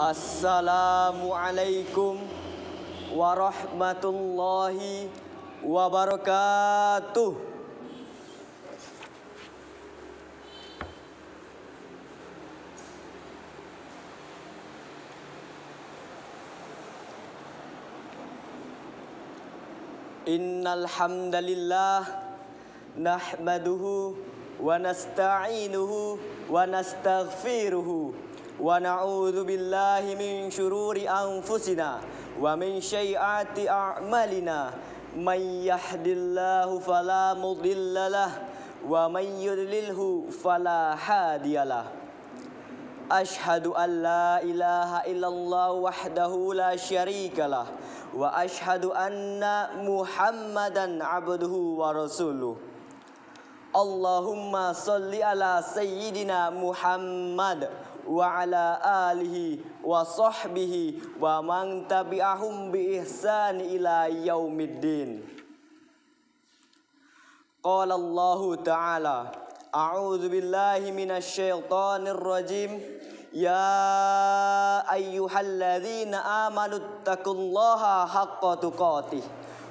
Assalamualaikum warahmatullahi wabarakatuh. Innal hamdalillah nahmaduhu wa nasta'inuhu wa nastaghfiruhu ونعوذ بالله من شرور أنفسنا ومن شيئات أعمالنا من يهد الله فلا مضل له ومن يضلله فلا هادي له أشهد أن لا إله إلا الله وحده لا شريك له وأشهد أن محمدا عبده ورسوله اللهم صل على سيدنا محمد وعلى آله وصحبه ومن تبعهم بإحسان إلى يوم الدين قال الله تعالى أعوذ بالله من الشيطان الرجيم يا أيها الذين آمنوا اتقوا الله حق تقاته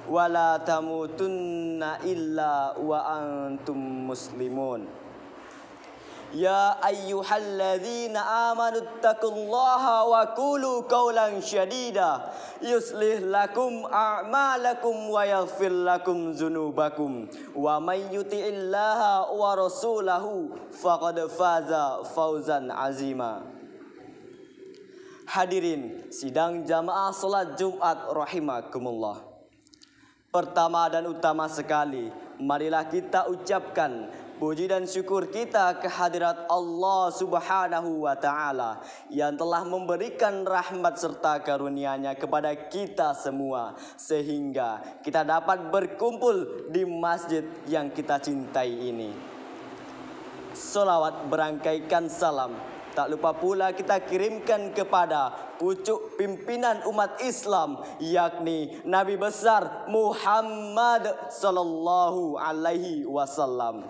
ولا تموتن إلا وأنتم مسلمون يا أيها الذين آمنوا اتقوا الله وقولوا قولا شديدا يصلح لكم أعمالكم ويغفر لكم ذنوبكم ومن يطع الله ورسوله فقد فاز فوزا عظيما Hadirin sidang jamaah salat Jumat rahimakumullah. Pertama dan utama sekali, marilah kita ucapkan Puji dan syukur kita kehadirat Allah subhanahu wa ta'ala yang telah memberikan rahmat serta karunianya kepada kita semua sehingga kita dapat berkumpul di masjid yang kita cintai ini. Salawat berangkaikan salam tak lupa pula kita kirimkan kepada pucuk pimpinan umat Islam yakni Nabi besar Muhammad sallallahu alaihi wasallam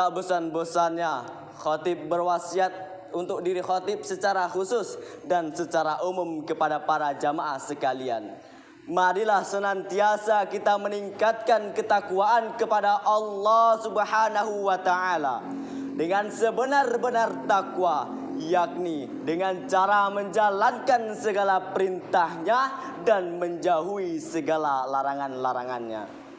tak bosan-bosannya khotib berwasiat untuk diri khotib secara khusus dan secara umum kepada para jamaah sekalian. Marilah senantiasa kita meningkatkan ketakwaan kepada Allah Subhanahu wa taala dengan sebenar-benar takwa yakni dengan cara menjalankan segala perintahnya dan menjauhi segala larangan-larangannya.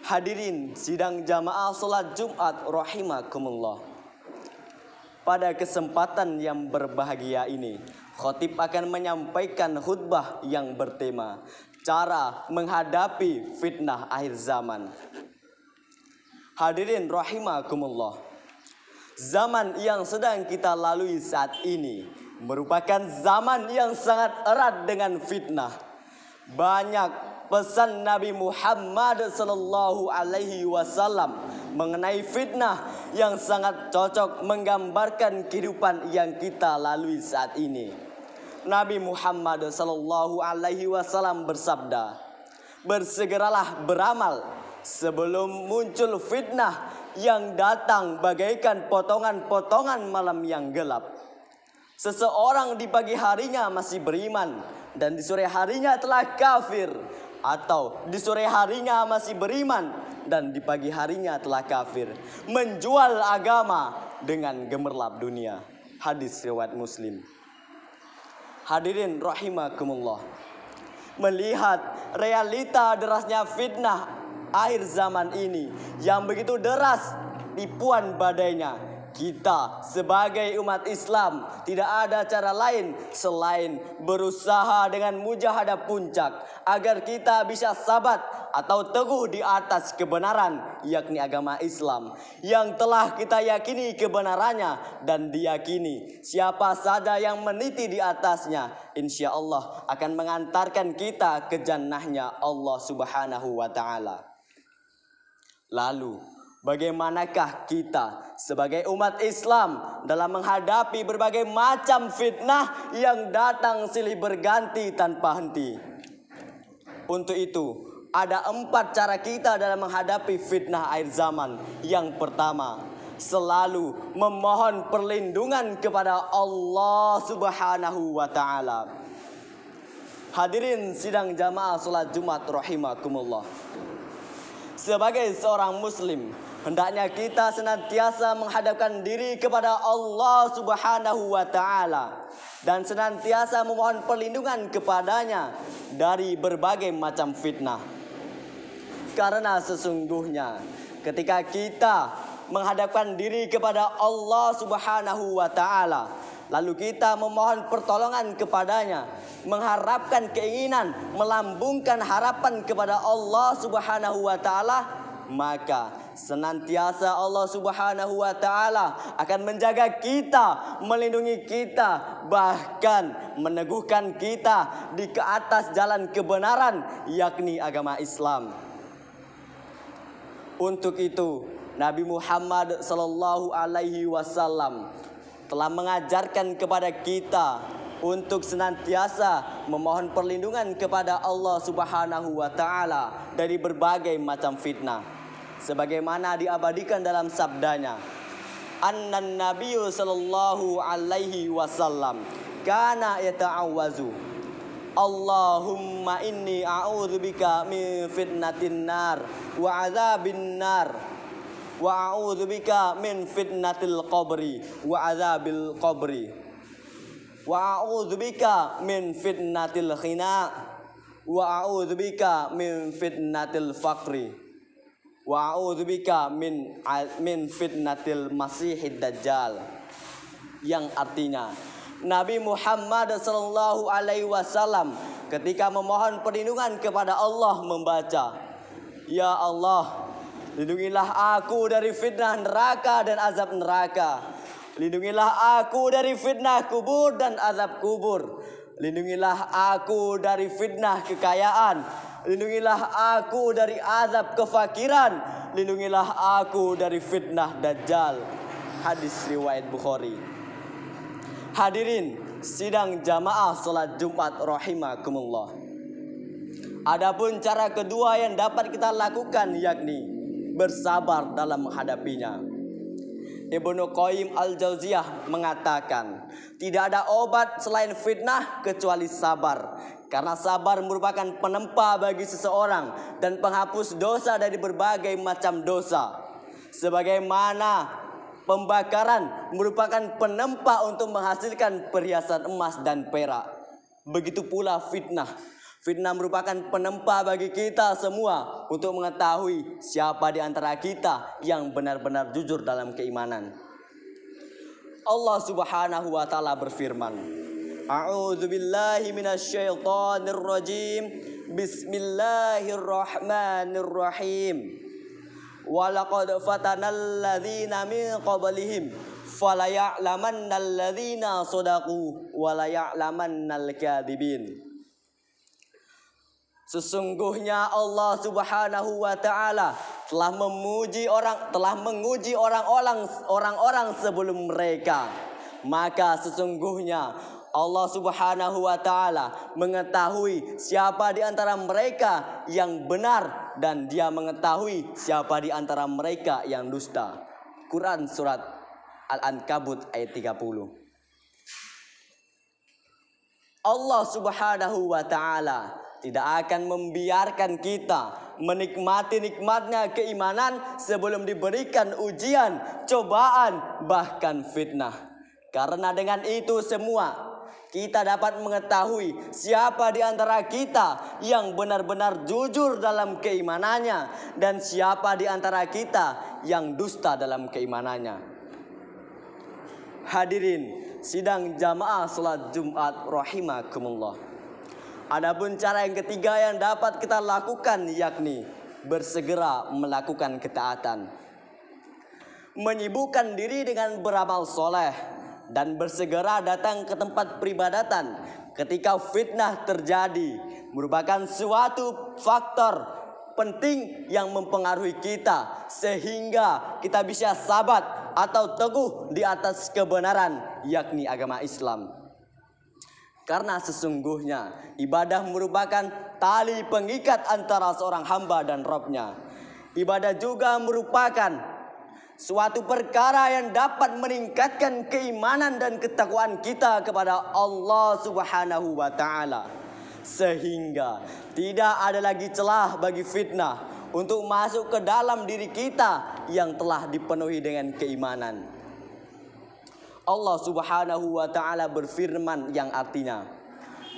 Hadirin sidang jamaah sholat Jumat rahimakumullah. Pada kesempatan yang berbahagia ini, khotib akan menyampaikan khutbah yang bertema cara menghadapi fitnah akhir zaman. Hadirin rahimakumullah. Zaman yang sedang kita lalui saat ini merupakan zaman yang sangat erat dengan fitnah. Banyak pesan Nabi Muhammad sallallahu alaihi wasallam mengenai fitnah yang sangat cocok menggambarkan kehidupan yang kita lalui saat ini. Nabi Muhammad sallallahu alaihi wasallam bersabda, "Bersegeralah beramal sebelum muncul fitnah yang datang bagaikan potongan-potongan malam yang gelap." Seseorang di pagi harinya masih beriman dan di sore harinya telah kafir atau di sore harinya masih beriman dan di pagi harinya telah kafir, menjual agama dengan gemerlap dunia. Hadis riwayat Muslim. Hadirin rahimakumullah. Melihat realita derasnya fitnah akhir zaman ini yang begitu deras tipuan badainya kita sebagai umat Islam tidak ada cara lain selain berusaha dengan mujahadah puncak agar kita bisa sabat atau teguh di atas kebenaran yakni agama Islam yang telah kita yakini kebenarannya dan diyakini siapa saja yang meniti di atasnya insya Allah akan mengantarkan kita ke jannahnya Allah subhanahu wa ta'ala lalu Bagaimanakah kita sebagai umat Islam dalam menghadapi berbagai macam fitnah yang datang silih berganti tanpa henti? Untuk itu, ada empat cara kita dalam menghadapi fitnah air zaman. Yang pertama, selalu memohon perlindungan kepada Allah Subhanahu wa taala. Hadirin sidang jamaah salat Jumat rahimakumullah. Sebagai seorang muslim, Hendaknya kita senantiasa menghadapkan diri kepada Allah Subhanahu wa taala dan senantiasa memohon perlindungan kepadanya dari berbagai macam fitnah. Karena sesungguhnya ketika kita menghadapkan diri kepada Allah Subhanahu wa taala lalu kita memohon pertolongan kepadanya, mengharapkan keinginan, melambungkan harapan kepada Allah Subhanahu wa taala, maka senantiasa Allah Subhanahu wa taala akan menjaga kita, melindungi kita, bahkan meneguhkan kita di ke atas jalan kebenaran yakni agama Islam. Untuk itu, Nabi Muhammad sallallahu alaihi wasallam telah mengajarkan kepada kita untuk senantiasa memohon perlindungan kepada Allah Subhanahu wa taala dari berbagai macam fitnah sebagaimana diabadikan dalam sabdanya annan nabiyyu sallallahu alaihi wasallam kana yata'awwazu Allahumma inni a'udzubika min fitnatin nar wa adzabin nar wa a'udzubika min fitnatil qabri wa adzabil qabri wa a'udzubika min fitnatil khina wa a'udzubika min fitnatil faqri Wa a'udzubika min min fitnatil masihid dajjal. Yang artinya Nabi Muhammad sallallahu alaihi wasallam ketika memohon perlindungan kepada Allah membaca Ya Allah lindungilah aku dari fitnah neraka dan azab neraka lindungilah aku dari fitnah kubur dan azab kubur lindungilah aku dari fitnah kekayaan Lindungilah aku dari azab kefakiran. Lindungilah aku dari fitnah dajjal. Hadis riwayat Bukhari. Hadirin sidang jamaah salat Jumat rahimakumullah. Adapun cara kedua yang dapat kita lakukan yakni bersabar dalam menghadapinya. Ibnu Qayyim Al-Jauziyah mengatakan, tidak ada obat selain fitnah kecuali sabar. Karena sabar merupakan penempa bagi seseorang dan penghapus dosa dari berbagai macam dosa. Sebagaimana pembakaran merupakan penempa untuk menghasilkan perhiasan emas dan perak. Begitu pula fitnah Fitnah merupakan penempa bagi kita semua untuk mengetahui siapa di antara kita yang benar-benar jujur dalam keimanan. Allah Subhanahu wa taala berfirman, A'udzu billahi minasyaitonir rajim. Bismillahirrahmanirrahim. Walaqad fatanal ladzina min qablihim falaya'lamannal ladzina sadaqu walaya'lamannal kadhibin. Sesungguhnya Allah Subhanahu wa taala telah memuji orang telah menguji orang-orang orang-orang sebelum mereka. Maka sesungguhnya Allah Subhanahu wa taala mengetahui siapa di antara mereka yang benar dan dia mengetahui siapa di antara mereka yang dusta. Quran surat Al-Ankabut ayat 30. Allah Subhanahu wa taala tidak akan membiarkan kita menikmati nikmatnya keimanan sebelum diberikan ujian, cobaan, bahkan fitnah. Karena dengan itu semua kita dapat mengetahui siapa di antara kita yang benar-benar jujur dalam keimanannya dan siapa di antara kita yang dusta dalam keimanannya. Hadirin sidang jamaah salat Jumat rahimakumullah. Adapun cara yang ketiga yang dapat kita lakukan yakni bersegera melakukan ketaatan. Menyibukkan diri dengan beramal soleh dan bersegera datang ke tempat peribadatan ketika fitnah terjadi merupakan suatu faktor penting yang mempengaruhi kita sehingga kita bisa sabat atau teguh di atas kebenaran yakni agama Islam. Karena sesungguhnya ibadah merupakan tali pengikat antara seorang hamba dan robnya. Ibadah juga merupakan suatu perkara yang dapat meningkatkan keimanan dan ketakwaan kita kepada Allah Subhanahu wa taala. Sehingga tidak ada lagi celah bagi fitnah untuk masuk ke dalam diri kita yang telah dipenuhi dengan keimanan. Allah Subhanahu wa taala berfirman yang artinya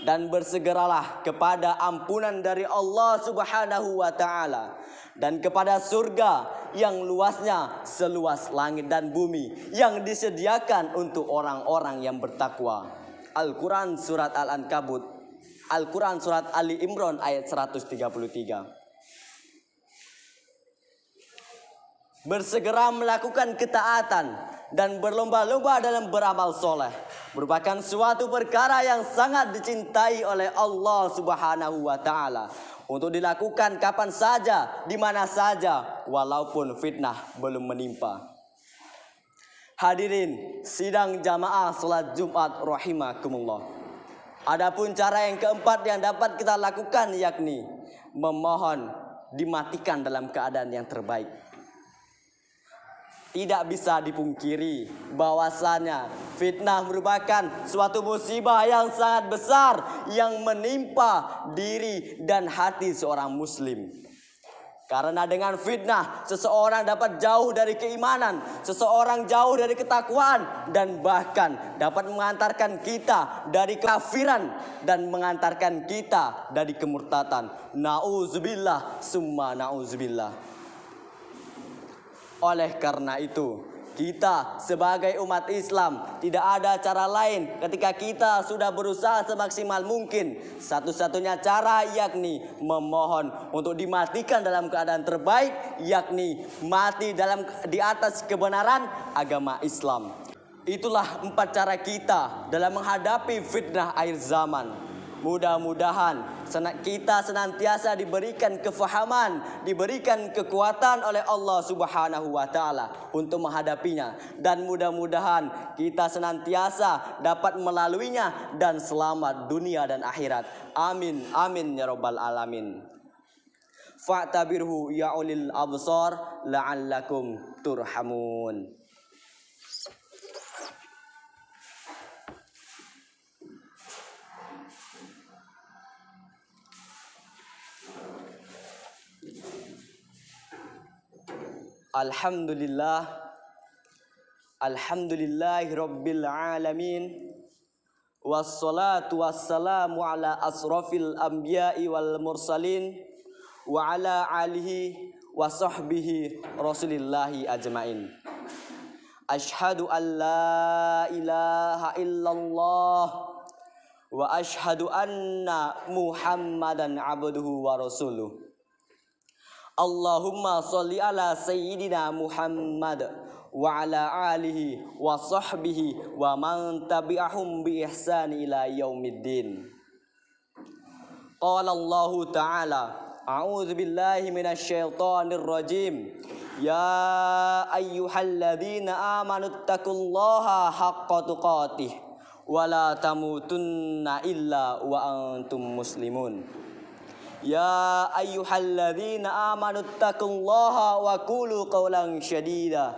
dan bersegeralah kepada ampunan dari Allah Subhanahu wa taala dan kepada surga yang luasnya seluas langit dan bumi yang disediakan untuk orang-orang yang bertakwa. Al-Qur'an surat Al-Ankabut Al-Quran Surat Ali Imran ayat 133. Bersegera melakukan ketaatan dan berlomba-lomba dalam beramal soleh merupakan suatu perkara yang sangat dicintai oleh Allah Subhanahu wa taala untuk dilakukan kapan saja, di mana saja walaupun fitnah belum menimpa. Hadirin sidang jamaah sholat Jumat rahimakumullah. Adapun cara yang keempat yang dapat kita lakukan yakni memohon dimatikan dalam keadaan yang terbaik. Tidak bisa dipungkiri bahwasanya fitnah merupakan suatu musibah yang sangat besar yang menimpa diri dan hati seorang muslim. Karena dengan fitnah, seseorang dapat jauh dari keimanan, seseorang jauh dari ketakwaan, dan bahkan dapat mengantarkan kita dari kafiran dan mengantarkan kita dari kemurtatan. Nauzubillah, summa nauzubillah. Oleh karena itu, kita sebagai umat Islam tidak ada cara lain ketika kita sudah berusaha semaksimal mungkin. Satu-satunya cara yakni memohon untuk dimatikan dalam keadaan terbaik yakni mati dalam di atas kebenaran agama Islam. Itulah empat cara kita dalam menghadapi fitnah air zaman. Mudah-mudahan kita senantiasa diberikan kefahaman, diberikan kekuatan oleh Allah Subhanahu wa taala untuk menghadapinya dan mudah-mudahan kita senantiasa dapat melaluinya dan selamat dunia dan akhirat. Amin. Amin ya rabbal alamin. Fa'tabirhu ya ulil absar la'allakum turhamun. Alhamdulillah Alhamdulillah, Rabbil Alamin Wassalatu wassalamu ala asrafil anbiya'i wal mursalin Wa ala alihi wa sahbihi rasulillahi ajmain Ashadu an la ilaha illallah Wa ashadu anna muhammadan abduhu wa rasuluh اللهم صل على سيدنا محمد وعلى آله وصحبه ومن تبعهم بإحسان إلى يوم الدين قال الله تعالى أعوذ بالله من الشيطان الرجيم يا أيها الذين آمنوا اتقوا الله حق تقاته ولا تموتن إلا وأنتم مسلمون يا أيها الذين آمنوا اتقوا الله وقولوا قولا شديدا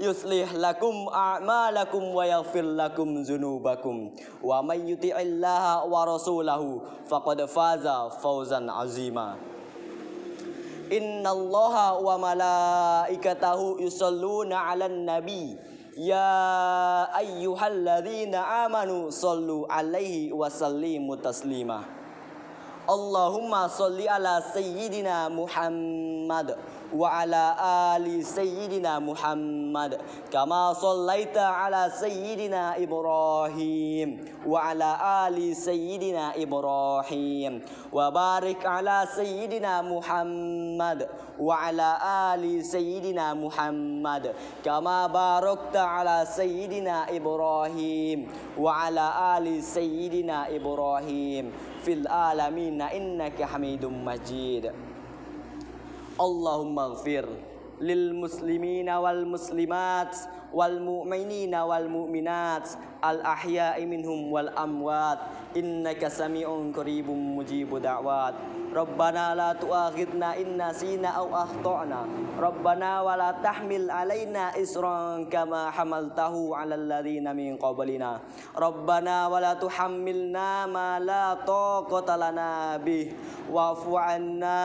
يصلح لكم أعمالكم ويغفر لكم ذنوبكم ومن يطع الله ورسوله فقد فاز فوزا عظيما إن الله وملائكته يصلون على النبي يا أيها الذين آمنوا صلوا عليه وسلموا تسليما اللهم صل على سيدنا محمد وعلى آل سيدنا محمد كما صليت على سيدنا إبراهيم وعلى آل سيدنا إبراهيم وبارك على سيدنا محمد وعلى آل سيدنا محمد كما باركت على سيدنا إبراهيم وعلى آل سيدنا إبراهيم في العالمين إنك حميد مجيد اللهم اغفر للمسلمين والمسلمات والمؤمنين والمؤمنات الأحياء منهم والأموات إنك minhum wal مجيب دعوات ربنا لا تؤاخذنا إن نسينا أو أخطأنا ربنا ولا تحمل علينا إسرا كما حملته على الذين من قبلنا ربنا ولا تحملنا ما لا طاقة لنا به واعف عنا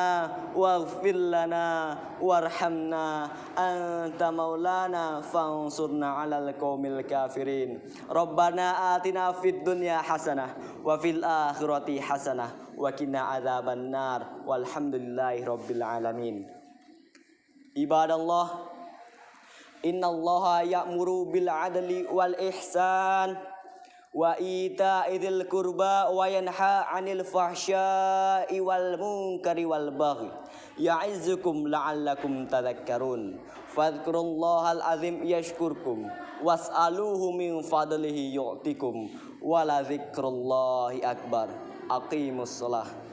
واغفر لنا وارحمنا أنت مولانا فانصرنا وانصرنا على القوم الكافرين ربنا آتنا في الدنيا حسنة وفي الآخرة حسنة وكنا عذاب النار والحمد لله رب العالمين عباد الله إن الله يأمر بالعدل والإحسان وإيتاء ذي القربى وينهى عن الفحشاء والمنكر والبغي يعزكم لعلكم تذكرون Fadkurullahal azim yashkurkum was'aluhu min fadlihi yu'tikum wala zikrullahi akbar aqimus salah